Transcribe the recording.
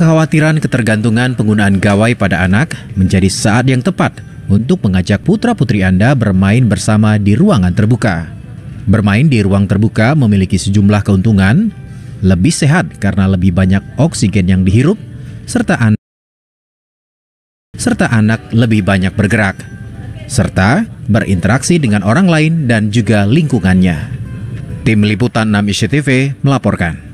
kekhawatiran ketergantungan penggunaan gawai pada anak menjadi saat yang tepat untuk mengajak putra-putri Anda bermain bersama di ruangan terbuka. Bermain di ruang terbuka memiliki sejumlah keuntungan, lebih sehat karena lebih banyak oksigen yang dihirup, serta anak serta anak lebih banyak bergerak, serta berinteraksi dengan orang lain dan juga lingkungannya. Tim Liputan 6 ICTV melaporkan.